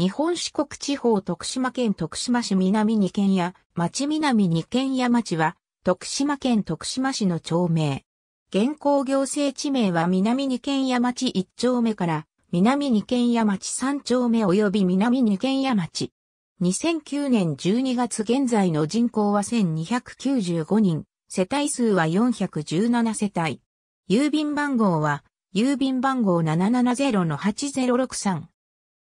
日本四国地方徳島県徳島市南二軒屋、町南二軒屋町は、徳島県徳島市の町名。現行行政地名は南二軒屋町一丁目から、南二軒屋町三丁目及び南二軒屋町。2009年12月現在の人口は1295人、世帯数は417世帯。郵便番号は、郵便番号770-8063。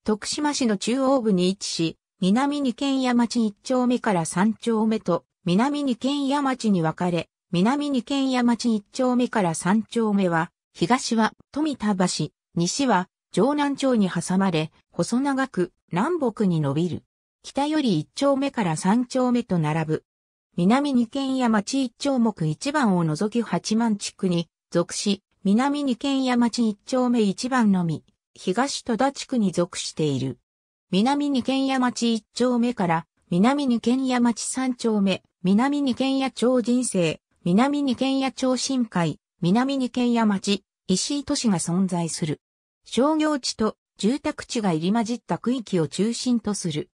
徳島市の中央部に位置し、南二軒屋町一丁目から三丁目と、南二軒屋町に分かれ、南二軒屋町一丁目から三丁目は、東は富田橋、西は城南町に挟まれ、細長く南北に伸びる。北より一丁目から三丁目と並ぶ。南二軒屋町一丁目一番を除き八万地区に属し、南二軒屋町一丁目一番のみ、東戸田地区に属している。南二軒屋町一丁目から、南二軒屋町三丁目、南二軒屋町人生、南二軒屋町深海、南二軒屋町、石井都市が存在する。商業地と住宅地が入り混じった区域を中心とする。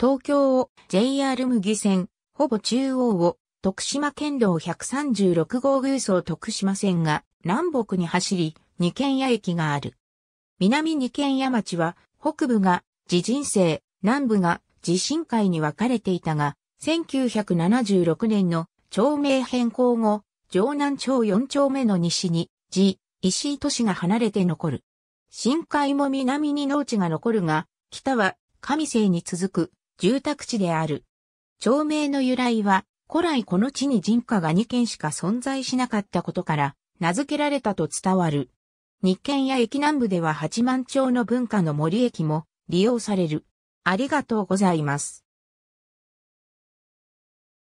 東京を JR 麦線、ほぼ中央を徳島県道136号偶走徳島線が南北に走り、二軒屋駅がある。南二軒屋町は、北部が地人生、南部が地震界に分かれていたが、1976年の町名変更後、城南町四丁目の西に、地、石井都市が離れて残る。深海も南に農地が残るが、北は上生に続く住宅地である。町名の由来は、古来この地に人家が2軒しか存在しなかったことから、名付けられたと伝わる。日券や駅南部では八万町の文化の森駅も利用される。ありがとうございます。